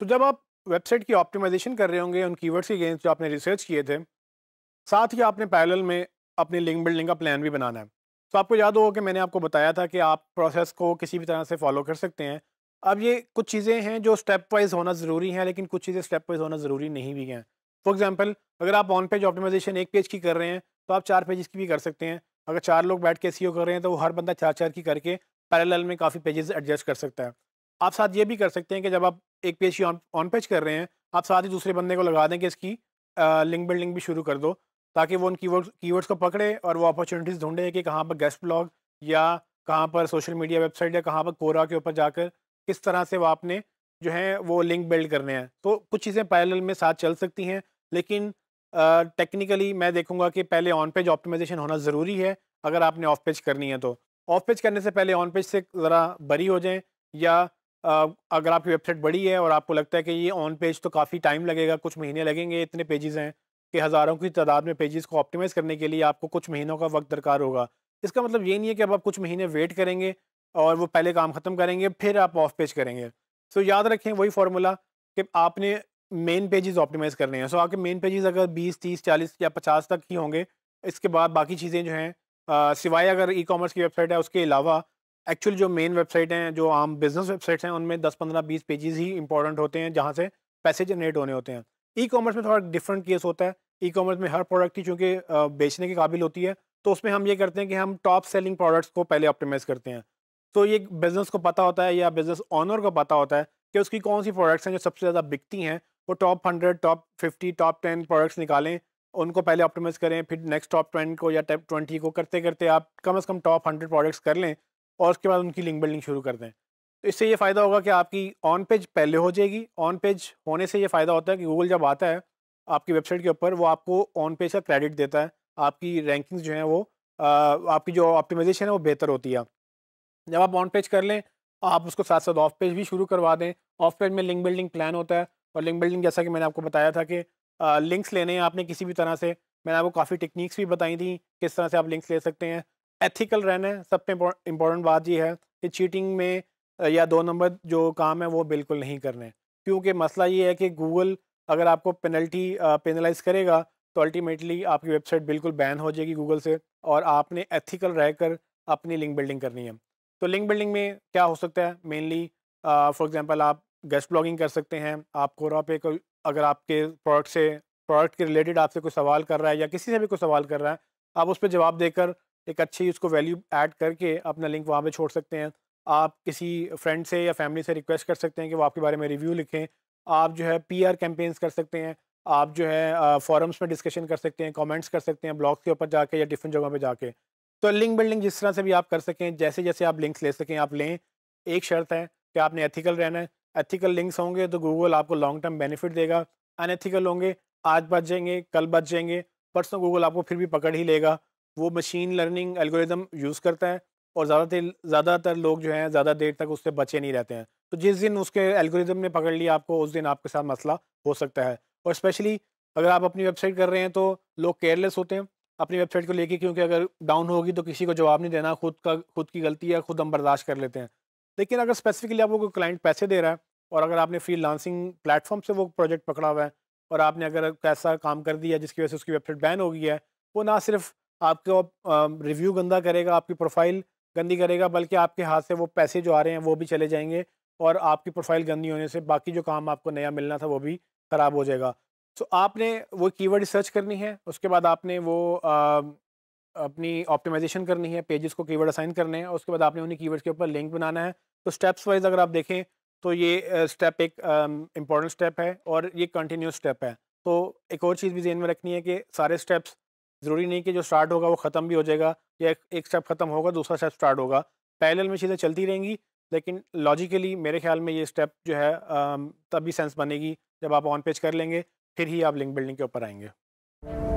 तो जब आप वेबसाइट की ऑप्टिमाइजेशन कर रहे होंगे उन कीवर्ड्स के अगेंस्ट जो आपने रिसर्च किए थे साथ ही आपने पैरेलल में अपनी लिंक बिल्डिंग का प्लान भी बनाना है तो आपको याद होगा कि मैंने आपको बताया था कि आप प्रोसेस को किसी भी तरह से फॉलो कर सकते हैं अब ये कुछ चीज़ें हैं जो स्टेप वाइज होना ज़रूरी हैं लेकिन कुछ चीज़ें स्टेप वाइज होना ज़रूरी नहीं भी हैं फॉर एग्जाम्पल अगर आप ऑन पेज ऑप्टिमाइजेशन एक पेज की कर रहे हैं तो आप चार पेजेस की भी कर सकते हैं अगर चार लोग बैठ के सी कर रहे हैं तो वो हर बंदा चार चार की करके पैरेलल में काफ़ी पेजेस एडजस्ट कर सकता है आप साथ ये भी कर सकते हैं कि जब आप एक पेज ऑन ऑन पेज कर रहे हैं आप साथ ही दूसरे बंदे को लगा दें कि इसकी लिंक बिल्डिंग भी शुरू कर दो ताकि वो उन की वर्ड्स को पकड़े और वो अपॉर्चुनिटीज़ ढूंढें कि कहाँ पर गेस्ट ब्लॉग या कहाँ पर सोशल मीडिया वेबसाइट या कहाँ पर कोरा के ऊपर जाकर किस तरह से वो आपने जो है वो लिंक बिल्ड करने हैं तो कुछ चीज़ें पैरेलल में साथ चल सकती हैं लेकिन टेक्निकली मैं देखूंगा कि पहले ऑन पेज ऑप्टिमाइजेशन होना ज़रूरी है अगर आपने ऑफ पेज करनी है तो ऑफ पेज करने से पहले ऑन पेज से ज़रा बरी हो जाएँ या अगर आपकी वेबसाइट बड़ी है और आपको लगता है कि ये ऑन पेज तो काफ़ी टाइम लगेगा कुछ महीने लगेंगे इतने पेजेस हैं कि हज़ारों की तादाद में पेजेस को ऑप्टिमाइज़ करने के लिए आपको कुछ महीनों का वक्त दरकार होगा इसका मतलब ये नहीं है कि अब आप कुछ महीने वेट करेंगे और वो पहले काम ख़त्म करेंगे फिर आप ऑफ पेज करेंगे सो याद रखें वही फार्मूला कि आपने मेन पेजेस ऑप्टिमाइज़ करने हैं सो आपके मेन पेजेस अगर 20, 30, 40 या 50 तक ही होंगे इसके बाद बाकी चीज़ें जो हैं सिवाय अगर ई कॉमर्स की वेबसाइट है उसके अलावा एक्चुअल जो मेन वेबसाइट हैं जो आम बिजनेस वेबसाइट्स हैं उनमें दस पंद्रह बीस पेजेस ही इंपॉर्टेंट होते हैं जहाँ से पैसे जनरेट होने होते हैं ई कॉमर्स में थोड़ा डिफरेंट केस होता है ई कॉमर्स में हर प्रोडक्ट ही चूँकि बेचने के काबिल होती है तो उसमें हम ये करते हैं कि हम टॉप सेलिंग प्रोडक्ट्स को पहले ऑप्टिमाइज़ करते हैं तो ये बिज़नेस को पता होता है या बिज़नेस ऑनर को पता होता है कि उसकी कौन सी प्रोडक्ट्स हैं जो सबसे ज़्यादा बिकती हैं वो top hundred top fifty top ten products निकालें उनको पहले ऑप्टिमाइज़ करें फिर नेक्स्ट टॉप ट्वेंट को या टॉप ट्वेंटी को करते करते आप कम अज़ कम टॉप हंड्रेड प्रोडक्ट्स कर लें और उसके बाद उनकी लिंक बिल्डिंग शुरू कर दें तो इससे ये फ़ायदा होगा कि आपकी ऑन पेज पहले हो जाएगी ऑन पेज होने से ये फ़ायदा होता है कि गूगल जब आता है आपकी वेबसाइट के ऊपर वो आपको ऑन पेज का क्रेडिट देता है आपकी रैंकिंग्स जो हैं वो आपकी जो ऑप्टिमाइजेशन है वो बेहतर होती है जब आप ऑन पेज कर लें आप उसको साथ साथ ऑफ पेज भी शुरू करवा दें ऑफ पेज में लिंक बिल्डिंग प्लान होता है और लिंक बिल्डिंग जैसा कि मैंने आपको बताया था कि लिंक्स लेने हैं आपने किसी भी तरह से मैंने आपको काफ़ी टेक्निक्स भी बताई थी किस तरह से आप लिंक्स ले सकते हैं एथिकल रहना है सब इम्पोर्टेंट बात ये है कि चीटिंग में या दो नंबर जो काम है वो बिल्कुल नहीं करने क्योंकि मसला ये है कि गूगल अगर आपको पेनल्टी पेनलाइज करेगा तो अल्टीमेटली आपकी वेबसाइट बिल्कुल बैन हो जाएगी गूगल से और आपने एथिकल रहकर अपनी लिंक बिल्डिंग करनी है तो लिंक बिल्डिंग में क्या हो सकता है मेनली फॉर एग्जांपल आप गेस्ट ब्लॉगिंग कर सकते हैं आप कोरा पे कोई अगर आपके प्रोडक्ट से प्रोडक्ट के रिलेटेड आपसे कोई सवाल कर रहा है या किसी से भी कोई सवाल कर रहा है आप उस पर जवाब देकर एक अच्छी उसको वैल्यू ऐड करके अपना लिंक वहाँ पर छोड़ सकते हैं आप किसी फ्रेंड से या फैमिली से रिक्वेस्ट कर सकते हैं कि वो आपके बारे में रिव्यू लिखें आप जो है पीआर कैंपेन्स कर सकते हैं आप जो है फॉरम्स में डिस्कशन कर सकते हैं कमेंट्स कर सकते हैं ब्लॉग्स के ऊपर जाके या डिफरेंट जगहों पे जाके तो लिंक बिल्डिंग जिस तरह से भी आप कर सकें जैसे जैसे आप लिंक्स ले सकें आप लें एक शर्त है कि आपने एथिकल रहना है एथिकल लिंक्स होंगे तो गूगल आपको लॉन्ग टर्म बेनिफिट देगा अनएथिकल होंगे आज बच जाएंगे कल बच जाएंगे परसों गूगल आपको फिर भी पकड़ ही लेगा वो मशीन लर्निंग एल्गोरिदम यूज़ करता है और ज़्यादातर ज़्यादातर लोग जो हैं ज़्यादा देर तक उससे बचे नहीं रहते हैं तो जिस दिन उसके एल्गोरिदम ने पकड़ लिया आपको उस दिन आपके साथ मसला हो सकता है और स्पेशली अगर आप अपनी वेबसाइट कर रहे हैं तो लोग केयरलेस होते हैं अपनी वेबसाइट को लेके क्योंकि अगर डाउन होगी तो किसी को जवाब नहीं देना खुद का खुद की गलती है खुद हम बर्दाश्त कर लेते हैं लेकिन अगर स्पेसिफिकली आपको कोई क्लाइंट पैसे दे रहा है और अगर आपने फ्री लांसिंग प्लेटफॉर्म से वो प्रोजेक्ट पकड़ा हुआ है और आपने अगर कैसा काम कर दिया जिसकी वजह से उसकी वेबसाइट बैन हो गई है वो ना सिर्फ आपको रिव्यू गंदा करेगा आपकी प्रोफाइल गंदी करेगा बल्कि आपके हाथ से वो पैसे जो आ रहे हैं वो भी चले जाएंगे और आपकी प्रोफाइल गंदी होने से बाकी जो काम आपको नया मिलना था वो भी ख़राब हो जाएगा सो तो आपने वो कीवर्ड सर्च करनी है उसके बाद आपने वो आ, अपनी ऑप्टिमाइजेशन करनी है पेजेस को कीवर्ड असाइन करने हैं उसके बाद आपने उन्हीं कीवर्ड्स के ऊपर लिंक बनाना है तो स्टेप्स वाइज अगर आप देखें तो ये स्टेप एक इम्पॉर्टेंट स्टेप है और ये कंटिन्यूस स्टेप है तो एक और चीज़ भी जेन में रखनी है कि सारे स्टेप्स ज़रूरी नहीं कि जो स्टार्ट होगा वो ख़त्म भी हो जाएगा या एक, स्टेप ख़त्म होगा दूसरा स्टेप स्टार्ट होगा पैरेलल में चीज़ें चलती रहेंगी लेकिन लॉजिकली मेरे ख्याल में ये स्टेप जो है तभी सेंस बनेगी जब आप ऑन पेज कर लेंगे फिर ही आप लिंक बिल्डिंग के ऊपर आएंगे